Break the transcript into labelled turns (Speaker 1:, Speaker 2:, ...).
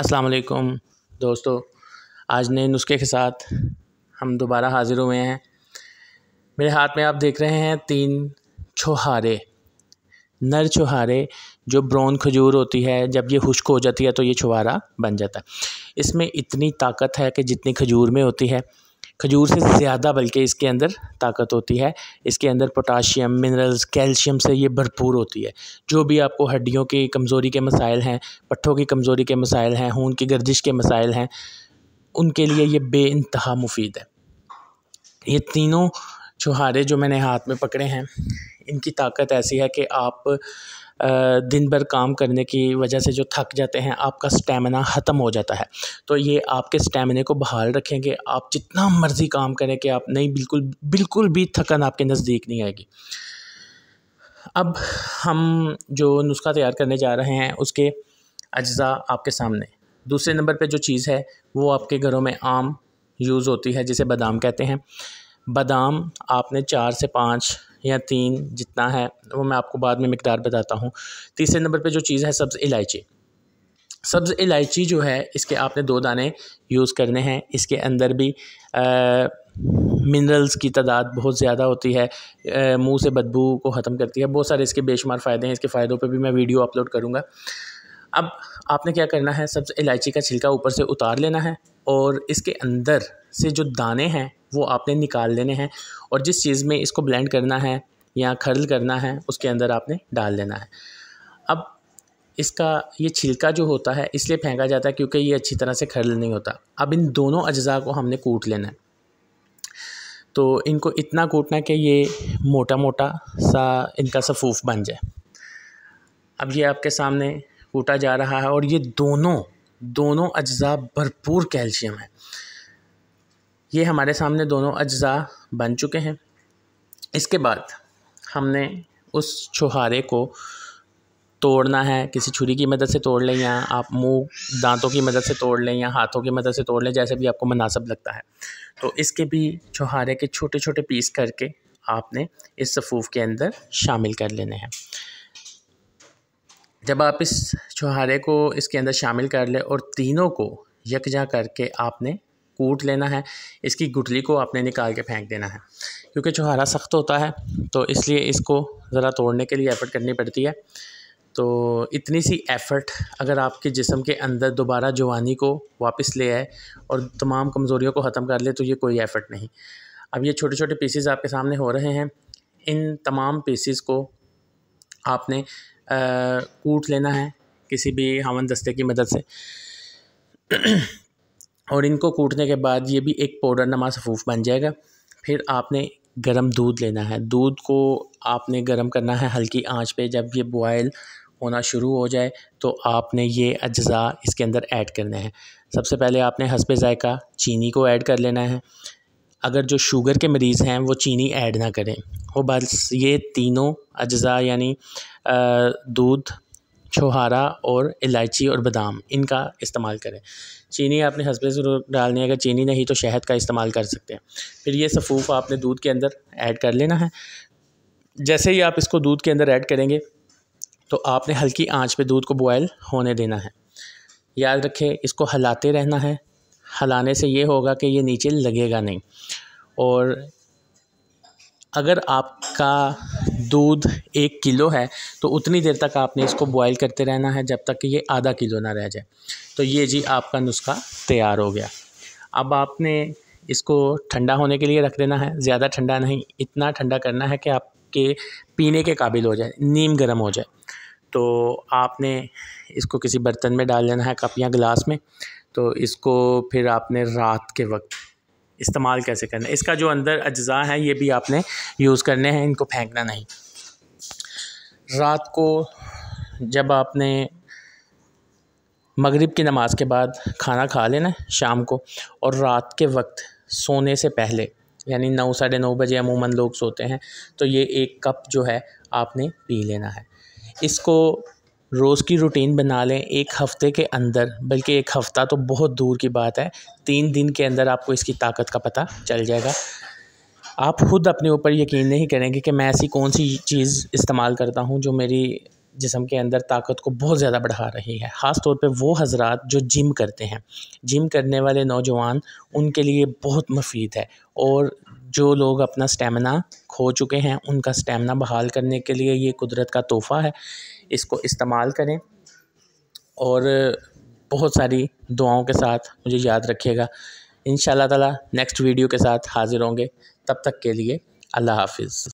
Speaker 1: अस्सलाम वालेकुम दोस्तों आज नए नुस्खे के साथ हम दोबारा हाज़िर हुए हैं मेरे हाथ में आप देख रहे हैं तीन छोहारे नर छोहारे जो ब्राउन खजूर होती है जब ये खुश्क हो जाती है तो ये छुहारा बन जाता है इसमें इतनी ताकत है कि जितनी खजूर में होती है खजूर से ज़्यादा बल्कि इसके अंदर ताकत होती है इसके अंदर पोटाशियम मिनरल्स कैल्शियम से ये भरपूर होती है जो भी आपको हड्डियों की कमज़ोरी के मसाइल हैं पट्ठों की कमज़ोरी के मसाइल हैं खून की गर्दिश के मसाइल हैं उनके लिए ये बे मुफीद है ये तीनों छुहारे जो मैंने हाथ में पकड़े हैं इनकी ताकत ऐसी है कि आप दिन भर काम करने की वजह से जो थक जाते हैं आपका स्टेमिना ख़त्म हो जाता है तो ये आपके स्टेमिना को बहाल रखेंगे आप जितना मर्ज़ी काम करें कि आप नहीं बिल्कुल बिल्कुल भी थकन आपके नज़दीक नहीं आएगी अब हम जो नुस्खा तैयार करने जा रहे हैं उसके अज्जा आपके सामने दूसरे नंबर पे जो चीज़ है वो आपके घरों में आम यूज़ होती है जिसे बादाम कहते हैं बादाम आपने चार से पाँच या तीन जितना है वो मैं आपको बाद में मकदार बताता हूँ तीसरे नंबर पर जो चीज़ है सब्ज़ इलायची सब्ज़ इलायची जो है इसके आपने दो दाने यूज़ करने हैं इसके अंदर भी आ, मिनरल्स की तादाद बहुत ज़्यादा होती है मुंह से बदबू को ख़त्म करती है बहुत सारे इसके बेशुमार फ़ायदे हैं इसके फ़ायदों पे भी मैं वीडियो अपलोड करूँगा अब आपने क्या करना है सब्ज़ इलायची का छिलका ऊपर से उतार लेना है और इसके अंदर से जो दाने हैं वो आपने निकाल लेने हैं और जिस चीज़ में इसको ब्लेंड करना है या खर्ल करना है उसके अंदर आपने डाल देना है अब इसका ये छिलका जो होता है इसलिए फेंका जाता है क्योंकि ये अच्छी तरह से खरल नहीं होता अब इन दोनों अज्जा को हमने कूट लेना है तो इनको इतना कूटना कि ये मोटा मोटा सा इनका सफूफ बन जाए अब ये आपके सामने कूटा जा रहा है और ये दोनों दोनों अज्जा भरपूर कैल्शियम है ये हमारे सामने दोनों अज्जा बन चुके हैं इसके बाद हमने उस छुहारे को तोड़ना है किसी छुरी की मदद से तोड़ लें या आप मुंह दांतों की मदद से तोड़ लें या हाथों की मदद से तोड़ लें जैसे भी आपको मुनासब लगता है तो इसके भी छुहारे के छोटे छोटे पीस करके आपने इस सफ़ूफ के अंदर शामिल कर लेने हैं जब आप इस छुहारे को इसके अंदर शामिल कर लें और तीनों को यकजा करके आपने कूट लेना है इसकी गुठली को आपने निकाल के फेंक देना है क्योंकि चौहारा सख्त होता है तो इसलिए इसको ज़रा तोड़ने के लिए एफर्ट करनी पड़ती है तो इतनी सी एफ़र्ट अगर आपके जिसम के अंदर दोबारा जवानी को वापस ले आए और तमाम कमज़ोरियों को ख़त्म कर ले तो ये कोई एफ़र्ट नहीं अब ये छोटे छोटे पीसीज़ आपके सामने हो रहे हैं इन तमाम पीसीज को आपने कूट लेना है किसी भी हवन दस्ते की मदद से और इनको कूटने के बाद ये भी एक पाउडर नमा सफ़ूफ़ बन जाएगा फिर आपने गर्म दूध लेना है दूध को आपने गर्म करना है हल्की आंच पे जब ये बॉयल होना शुरू हो जाए तो आपने ये अज्जा इसके अंदर ऐड करना है सबसे पहले आपने हंसपे ज़ायका चीनी को ऐड कर लेना है अगर जो शुगर के मरीज़ हैं वो चीनी ऐड ना करें वो बस ये तीनों अज्जा यानी दूध छोहारा और इलायची और बादाम इनका इस्तेमाल करें चीनी आपने हंसबे ज़रूर डालनी है अगर चीनी नहीं तो शहद का इस्तेमाल कर सकते हैं फिर ये सफ़ूफ़ आपने दूध के अंदर ऐड कर लेना है जैसे ही आप इसको दूध के अंदर ऐड करेंगे तो आपने हल्की आंच पे दूध को बॉयल होने देना है याद रखें इसको हलाते रहना है हलाने से ये होगा कि ये नीचे लगेगा नहीं और अगर आपका दूध एक किलो है तो उतनी देर तक आपने इसको बॉयल करते रहना है जब तक कि ये आधा किलो ना रह जाए तो ये जी आपका नुस्खा तैयार हो गया अब आपने इसको ठंडा होने के लिए रख देना है ज़्यादा ठंडा नहीं इतना ठंडा करना है कि आपके पीने के काबिल हो जाए नीम गर्म हो जाए तो आपने इसको किसी बर्तन में डाल लेना है कप या गिलास में तो इसको फिर आपने रात के वक्त इस्तेमाल कैसे करना है इसका जो अंदर अज्जा है ये भी आपने यूज़ करने हैं इनको फेंकना नहीं रात को जब आपने मगरिब की नमाज़ के बाद खाना खा लेना शाम को और रात के वक्त सोने से पहले यानी नौ साढ़े नौ बजे अमूमन लोग सोते हैं तो ये एक कप जो है आपने पी लेना है इसको रोज़ की रूटीन बना लें एक हफ़्ते के अंदर बल्कि एक हफ़्ता तो बहुत दूर की बात है तीन दिन के अंदर आपको इसकी ताकत का पता चल जाएगा आप ख़ुद अपने ऊपर यकीन नहीं करेंगे कि मैं ऐसी कौन सी चीज़ इस्तेमाल करता हूँ जो मेरी जिसम के अंदर ताकत को बहुत ज़्यादा बढ़ा रही है ख़ास तौर पे वो हज़रा जो जिम करते हैं जिम करने वाले नौजवान उनके लिए बहुत मुफीद है और जो लोग अपना स्टेमिना खो चुके हैं उनका स्टेमिना बहाल करने के लिए ये कुदरत का तोहफ़ा है इसको इस्तेमाल करें और बहुत सारी दुआओं के साथ मुझे याद रखिएगा इन ताला नेक्स्ट वीडियो के साथ हाज़िर होंगे तब तक के लिए अल्लाह हाफिज़